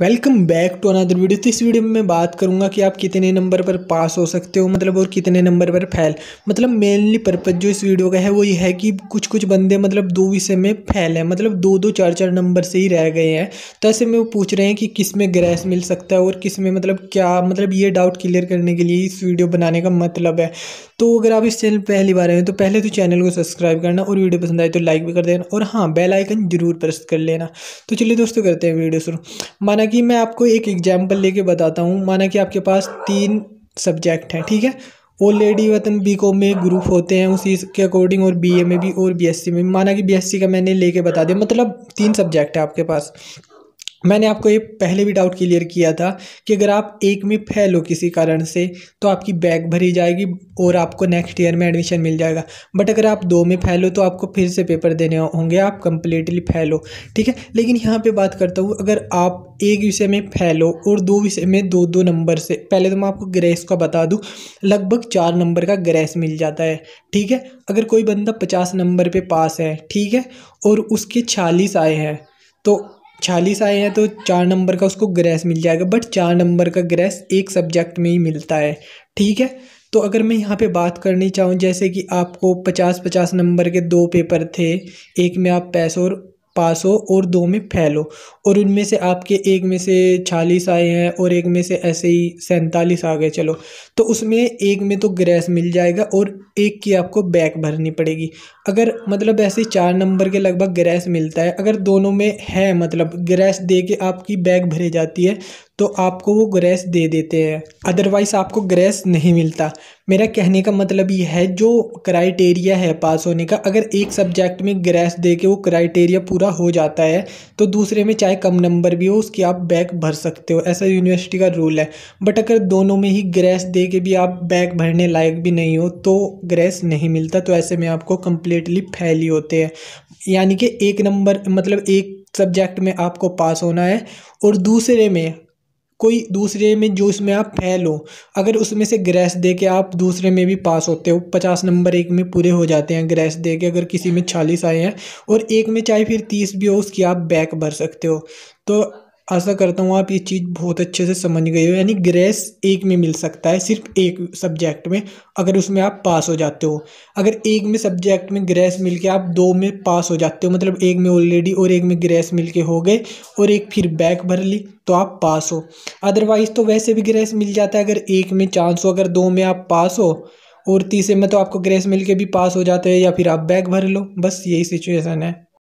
welcome back to another video तो इस video में मैं बात करूंगा कि आप कितने नंबर पर पास हो सकते हो मतलब और कितने नंबर पर फैल मतलब मेनली पर्पज़ जो इस वीडियो का है वो ये है कि कुछ कुछ बंदे मतलब दो विषय में फैल हैं मतलब दो दो चार चार नंबर से ही रह गए हैं तो ऐसे में वो पूछ रहे हैं कि किस में ग्रेस मिल सकता है और किस में मतलब क्या मतलब ये डाउट क्लियर करने के लिए इस वीडियो बनाने का मतलब है तो अगर आप इस चैनल पहली बार आए हैं तो पहले तो चैनल को सब्सक्राइब करना और वीडियो पसंद आए तो लाइक भी कर देना और हाँ बेलाइकन जरूर प्रेस कर लेना तो चलिए दोस्तों करते हैं वीडियो शुरू माना माना कि मैं आपको एक एग्जाम्पल लेके बताता हूँ माना कि आपके पास तीन सब्जेक्ट हैं ठीक है लेडी वतन बी कॉम में ग्रुप होते हैं उसी के अकॉर्डिंग और बी ए में भी और बी एस सी में माना कि बी एस सी का मैंने लेके बता दिया मतलब तीन सब्जेक्ट है आपके पास मैंने आपको ये पहले भी डाउट क्लियर किया था कि अगर आप एक में फेल हो किसी कारण से तो आपकी बैग भरी जाएगी और आपको नेक्स्ट ईयर में एडमिशन मिल जाएगा बट अगर आप दो में फेल हो तो आपको फिर से पेपर देने होंगे आप कंप्लीटली फेल हो ठीक है लेकिन यहाँ पे बात करता हूँ अगर आप एक विषय में फेल हो और दो विषय में दो दो नंबर से पहले तो मैं आपको ग्रेस का बता दूँ लगभग चार नंबर का ग्रेस मिल जाता है ठीक है अगर कोई बंदा पचास नंबर पर पास है ठीक है और उसके छालीस आए हैं तो चालीस आए हैं तो चार नंबर का उसको ग्रेस मिल जाएगा बट चार नंबर का ग्रेस एक सब्जेक्ट में ही मिलता है ठीक है तो अगर मैं यहाँ पे बात करनी चाहूँ जैसे कि आपको पचास पचास नंबर के दो पेपर थे एक में आप पैसों और पास हो और दो में फैलो और उनमें से आपके एक में से चालीस आए हैं और एक में से ऐसे ही सैंतालीस आ गए चलो तो उसमें एक में तो ग्रेस मिल जाएगा और एक की आपको बैक भरनी पड़ेगी अगर मतलब ऐसे चार नंबर के लगभग ग्रेस मिलता है अगर दोनों में है मतलब ग्रेस दे के आपकी बैग भरी जाती है तो आपको वो ग्रेस दे देते हैं अदरवाइज़ आपको ग्रेस नहीं मिलता मेरा कहने का मतलब ये है जो क्राइटेरिया है पास होने का अगर एक सब्जेक्ट में ग्रेस दे के वो क्राइटेरिया पूरा हो जाता है तो दूसरे में चाहे कम नंबर भी हो उसकी आप बैक भर सकते हो ऐसा यूनिवर्सिटी का रूल है बट अगर दोनों में ही ग्रेस दे के भी आप बैक भरने लायक भी नहीं हो तो ग्रेस नहीं मिलता तो ऐसे में आपको कम्प्लीटली ही होते हैं यानी कि एक नंबर मतलब एक सब्जेक्ट में आपको पास होना है और दूसरे में कोई दूसरे में जो उसमें आप फेल हो अगर उसमें से ग्रेस दे के आप दूसरे में भी पास होते हो पचास नंबर एक में पूरे हो जाते हैं ग्रेस दे के अगर किसी में चालीस आए हैं और एक में चाहे फिर तीस भी हो उसकी आप बैक भर सकते हो तो आशा करता हूँ आप ये चीज़ बहुत अच्छे से समझ गए हो यानी ग्रेस एक में मिल सकता है सिर्फ एक सब्जेक्ट में अगर उसमें आप पास हो जाते हो अगर एक में सब्जेक्ट में ग्रेस मिल के आप दो में पास हो जाते हो मतलब एक में ऑलरेडी और एक में ग्रेस मिल के हो गए और एक फिर बैक भर ली तो आप पास हो अदरवाइज़ तो वैसे भी ग्रेस मिल जाता है अगर एक में चांस हो अगर दो में आप पास हो और तीसरे में तो आपको ग्रेस मिल के भी पास हो जाते हैं या फिर आप बैग भर लो बस यही सिचुएसन है